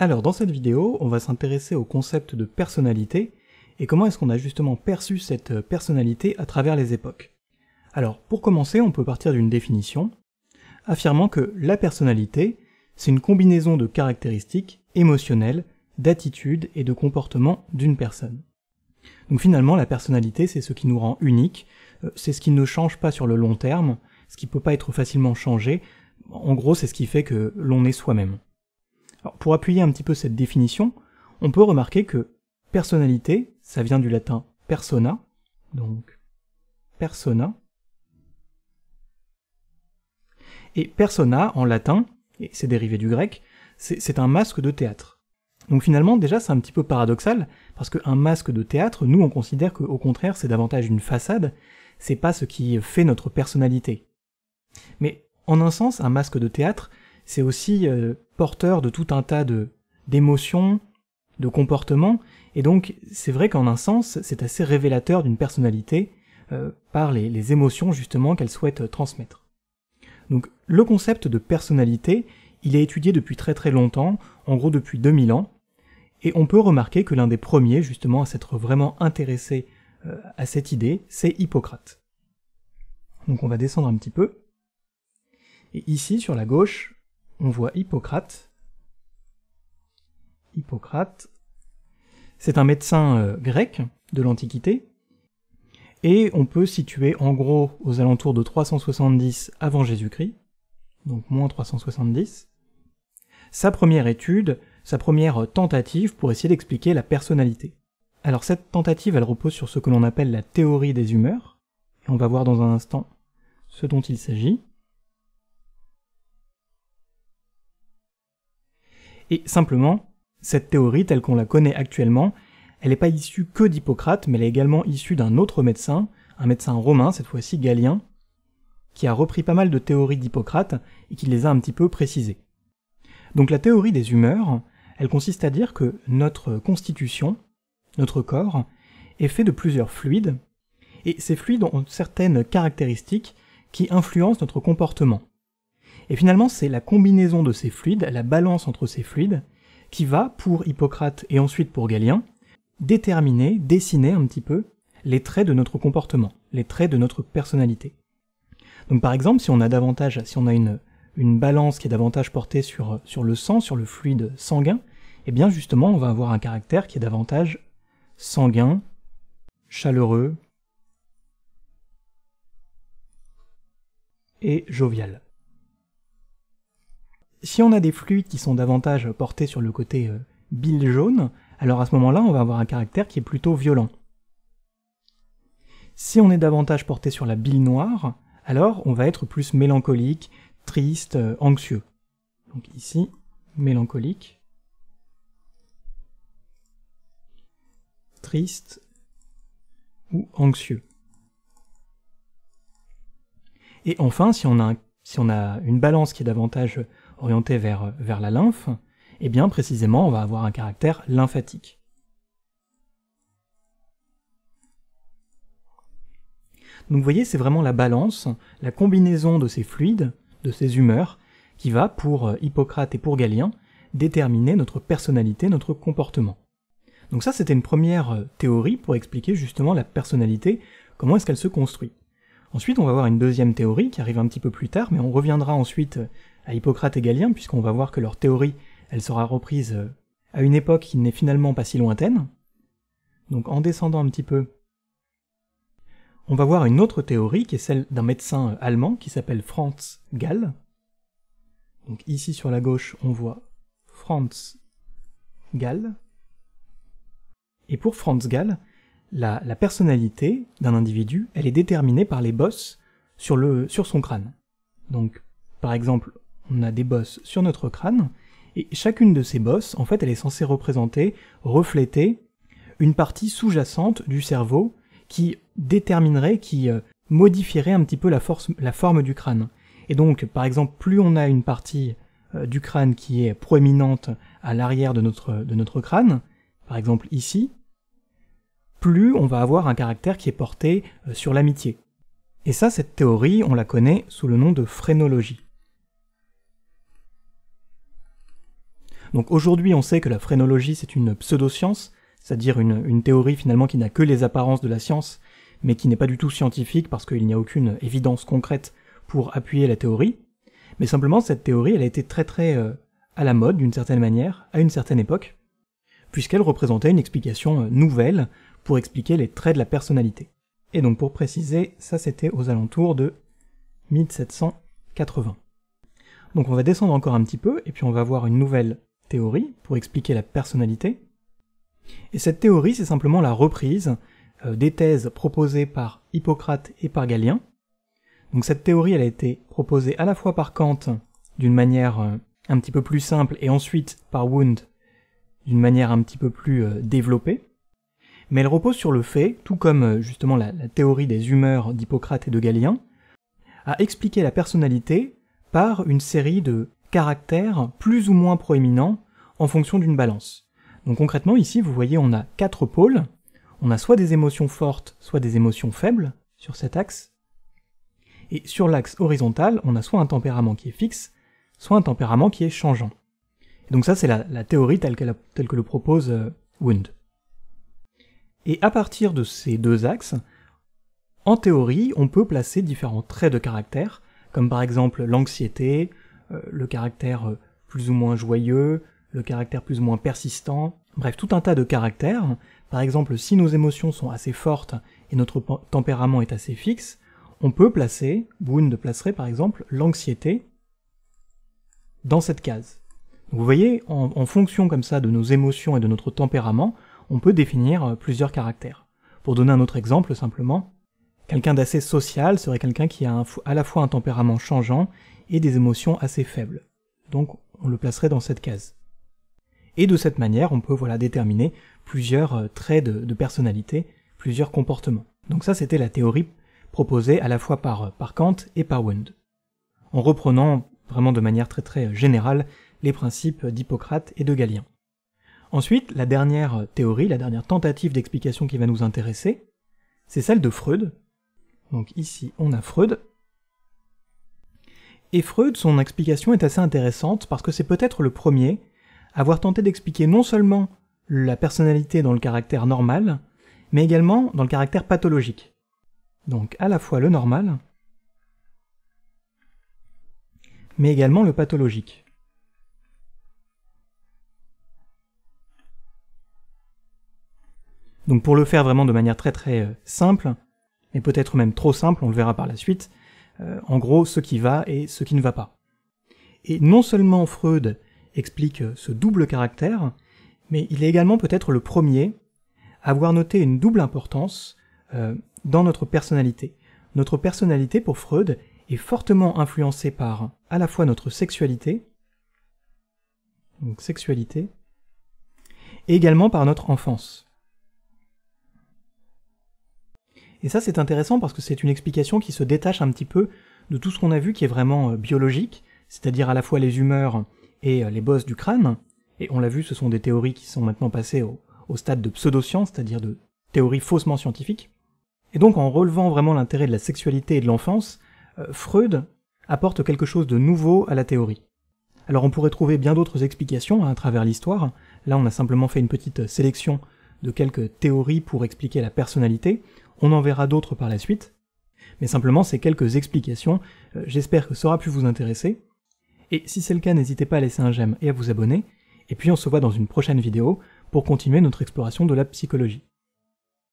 Alors dans cette vidéo, on va s'intéresser au concept de personnalité et comment est-ce qu'on a justement perçu cette euh, personnalité à travers les époques. Alors pour commencer, on peut partir d'une définition affirmant que la personnalité, c'est une combinaison de caractéristiques émotionnelles, d'attitudes et de comportements d'une personne. Donc finalement, la personnalité, c'est ce qui nous rend unique, euh, c'est ce qui ne change pas sur le long terme, ce qui peut pas être facilement changé, en gros, c'est ce qui fait que l'on est soi-même. Alors, pour appuyer un petit peu cette définition, on peut remarquer que personnalité, ça vient du latin persona, donc persona, et persona en latin, et c'est dérivé du grec, c'est un masque de théâtre. Donc finalement, déjà, c'est un petit peu paradoxal, parce qu'un masque de théâtre, nous, on considère qu'au contraire, c'est davantage une façade, c'est pas ce qui fait notre personnalité. Mais en un sens, un masque de théâtre, c'est aussi euh, porteur de tout un tas de d'émotions, de comportements, et donc c'est vrai qu'en un sens, c'est assez révélateur d'une personnalité euh, par les, les, émotions justement qu'elle souhaite euh, transmettre. Donc le concept de personnalité, il est étudié depuis très très longtemps, en gros depuis 2000 ans, et on peut remarquer que l'un des premiers justement à s'être vraiment intéressé à cette idée, c'est Hippocrate. Donc on va descendre un petit peu. Et ici, sur la gauche, on voit Hippocrate. Hippocrate, c'est un médecin euh, grec de l'Antiquité, et on peut situer en gros aux alentours de 370 avant Jésus-Christ, donc moins 370, sa première étude, sa première tentative pour essayer d'expliquer la personnalité. Alors cette tentative, elle repose sur ce que l'on appelle la théorie des humeurs, et on va voir dans un instant ce dont il s'agit. Et simplement, cette théorie telle qu'on la connaît actuellement, elle n'est pas issue que d'Hippocrate, mais elle est également issue d'un autre médecin, un médecin romain, cette fois-ci galien, qui a repris pas mal de théories d'Hippocrate et qui les a un petit peu précisées. Donc la théorie des humeurs, elle consiste à dire que notre constitution, notre corps, est fait de plusieurs fluides, et ces fluides ont certaines caractéristiques qui influencent notre comportement. Et finalement, c'est la combinaison de ces fluides, la balance entre ces fluides, qui va, pour Hippocrate et ensuite pour Galien, déterminer, dessiner un petit peu les traits de notre comportement, les traits de notre personnalité. Donc par exemple, si on a davantage, si on a une, une balance qui est davantage portée sur, sur le sang, sur le fluide sanguin, eh bien justement, on va avoir un caractère qui est davantage sanguin, chaleureux et jovial si on a des fluides qui sont davantage portés sur le côté euh, bile jaune, alors à ce moment-là, on va avoir un caractère qui est plutôt violent. Si on est davantage porté sur la bile noire, alors on va être plus mélancolique, triste, euh, anxieux. Donc ici, mélancolique, triste ou anxieux. Et enfin, si on a un si on a une balance qui est davantage orientée vers, vers la lymphe, eh bien précisément on va avoir un caractère lymphatique. Donc vous voyez, c'est vraiment la balance, la combinaison de ces fluides, de ces humeurs, qui va, pour Hippocrate et pour Galien, déterminer notre personnalité, notre comportement. Donc ça, c'était une première euh, théorie pour expliquer justement la personnalité, comment est-ce qu'elle se construit. Ensuite, on va voir une deuxième théorie qui arrive un petit peu plus tard, mais on reviendra ensuite euh, à Hippocrate et Galien, puisqu'on va voir que leur théorie, elle sera reprise euh, à une époque qui n'est finalement pas si lointaine. Donc en descendant un petit peu, on va voir une autre théorie qui est celle d'un médecin euh, allemand qui s'appelle Franz Gall. Donc ici sur la gauche, on voit Franz Gall. Et pour Franz Gall, la, personnalité d'un individu, elle est déterminée par les bosses sur, le, sur son crâne. Donc, par exemple, on a des bosses sur notre crâne, et chacune de ces bosses, en fait, elle est censée représenter, refléter une partie sous-jacente du cerveau qui déterminerait, qui euh, modifierait un petit peu la, force, la forme du crâne. Et donc, par exemple, plus on a une partie euh, du crâne qui est proéminente à l'arrière de notre, de notre crâne, par exemple ici, plus on va avoir un caractère qui est porté euh, sur l'amitié. Et ça, cette théorie, on la connaît sous le nom de phrénologie. Donc aujourd'hui, on sait que la phrénologie, c'est une pseudoscience, c'est-à-dire une, théorie finalement qui n'a que les apparences de la science, mais qui n'est pas du tout scientifique parce qu'il n'y a aucune évidence concrète pour appuyer la théorie. Mais simplement, cette théorie, elle a été très très euh, à la mode d'une certaine manière, à une certaine époque, puisqu'elle représentait une explication euh, nouvelle pour expliquer les traits de la personnalité. Et donc pour préciser, ça c'était aux alentours de 1780. Donc on va descendre encore un petit peu, et puis on va voir une nouvelle théorie pour expliquer la personnalité. Et cette théorie, c'est simplement la reprise euh, des thèses proposées par Hippocrate et par Galien. Donc cette théorie, elle a été proposée à la fois par Kant d'une manière euh, un petit peu plus simple, et ensuite par Wundt d'une manière un petit peu plus euh, développée mais elle repose sur le fait, tout comme euh, justement la, théorie des humeurs d'Hippocrate et de Galien, à expliquer la personnalité par une série de caractères plus ou moins proéminents en fonction d'une balance. Donc concrètement, ici, vous voyez, on a quatre pôles. On a soit des émotions fortes, soit des émotions faibles sur cet axe. Et sur l'axe horizontal, on a soit un tempérament qui est fixe, soit un tempérament qui est changeant. donc ça, c'est la, théorie telle, que le propose euh, Wundt. Et à partir de ces deux axes, en théorie, on peut placer différents traits de caractère, comme par exemple l'anxiété, euh, le caractère euh, plus ou moins joyeux, le caractère plus ou moins persistant, bref, tout un tas de caractères. Par exemple, si nos émotions sont assez fortes et notre tempérament est assez fixe, on peut placer, Boone placerait par exemple l'anxiété dans cette case. vous voyez, en fonction comme ça de nos émotions et de notre tempérament, on peut définir euh, plusieurs caractères. Pour donner un autre exemple simplement, quelqu'un d'assez social serait quelqu'un qui a à la fois un tempérament changeant et des émotions assez faibles. Donc on le placerait dans cette case. Et de cette manière, on peut voilà déterminer plusieurs euh, traits de, de personnalité, plusieurs comportements. Donc ça, c'était la théorie proposée à la fois par, euh, par Kant et par Wundt. En reprenant vraiment de manière très très générale les principes d'Hippocrate et de Galien. Ensuite, la dernière théorie, la dernière tentative d'explication qui va nous intéresser, c'est celle de Freud. Donc ici, on a Freud. Et Freud, son explication est assez intéressante parce que c'est peut-être le premier à avoir tenté d'expliquer non seulement la personnalité dans le caractère normal, mais également dans le caractère pathologique. Donc à la fois le normal, mais également le pathologique. Donc pour le faire vraiment de manière très très euh, simple, et peut-être même trop simple, on le verra par la suite, euh, en gros ce qui va et ce qui ne va pas. Et non seulement Freud explique euh, ce double caractère, mais il est également peut-être le premier à avoir noté une double importance dans notre personnalité. Notre personnalité pour Freud est fortement influencée par à la fois notre sexualité, donc sexualité, et également par notre enfance. Et ça c'est intéressant parce que c'est une explication qui se détache un petit peu de tout ce qu'on a vu qui est vraiment euh, biologique, c'est-à-dire à la fois les humeurs et euh, les bosses du crâne, et on l'a vu, ce sont des théories qui sont maintenant passées au, stade de pseudoscience, c'est-à-dire de théories faussement scientifiques. Et donc en relevant vraiment l'intérêt de la sexualité et de l'enfance, euh, Freud apporte quelque chose de nouveau à la théorie. Alors on pourrait trouver bien d'autres explications hein, à travers l'histoire, là on a simplement fait une petite sélection de quelques théories pour expliquer la personnalité, on en verra d'autres par la suite, mais simplement ces quelques explications, euh, j'espère que ça aura pu vous intéresser, et si c'est le cas n'hésitez pas à laisser un j'aime et à vous abonner, et puis on se voit dans une prochaine vidéo pour continuer notre exploration de la psychologie.